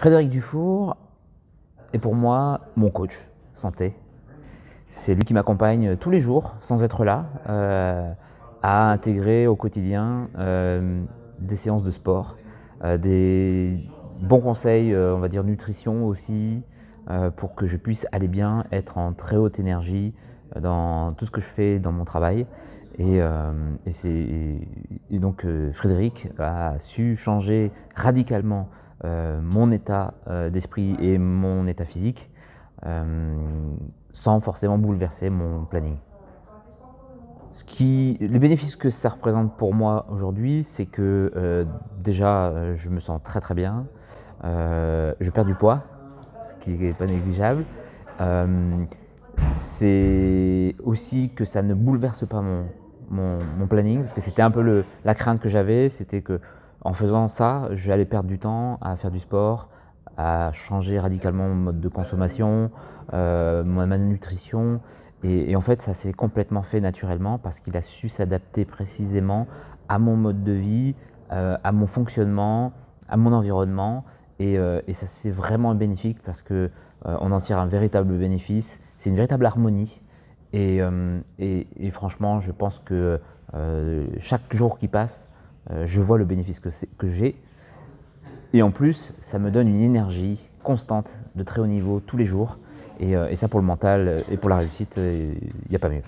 Frédéric Dufour est pour moi mon coach santé. C'est lui qui m'accompagne tous les jours, sans être là, euh, à intégrer au quotidien euh, des séances de sport, euh, des bons conseils, on va dire nutrition aussi, pour que je puisse aller bien, être en très haute énergie dans tout ce que je fais dans mon travail. Et, donc Frédéric a su changer radicalement euh, mon état euh, d'esprit et mon état physique euh, sans forcément bouleverser mon planning. Ce qui, les bénéfices que ça représente pour moi aujourd'hui, c'est que déjà, je me sens très très bien. je perds du poids, ce qui n'est pas négligeable. c'est aussi que ça ne bouleverse pas mon, planning, parce que c'était un peu la crainte que j'avais, c'était que en faisant ça, j'allais perdre du temps à faire du sport, à changer radicalement mon mode de consommation, euh, ma malnutrition. Et, en fait, ça s'est complètement fait naturellement parce qu'il a su s'adapter précisément à mon mode de vie, euh, à mon fonctionnement, à mon environnement. Et, euh, ça, c'est vraiment bénéfique parce que on en tire un véritable bénéfice. C'est une véritable harmonie. et, franchement, je pense que chaque jour qui passe, euh, je vois le bénéfice que, j'ai. Et en plus, ça me donne une énergie constante de très haut niveau tous les jours. Et, euh, et ça, pour le mental et pour la réussite, euh, il n'y a pas mieux.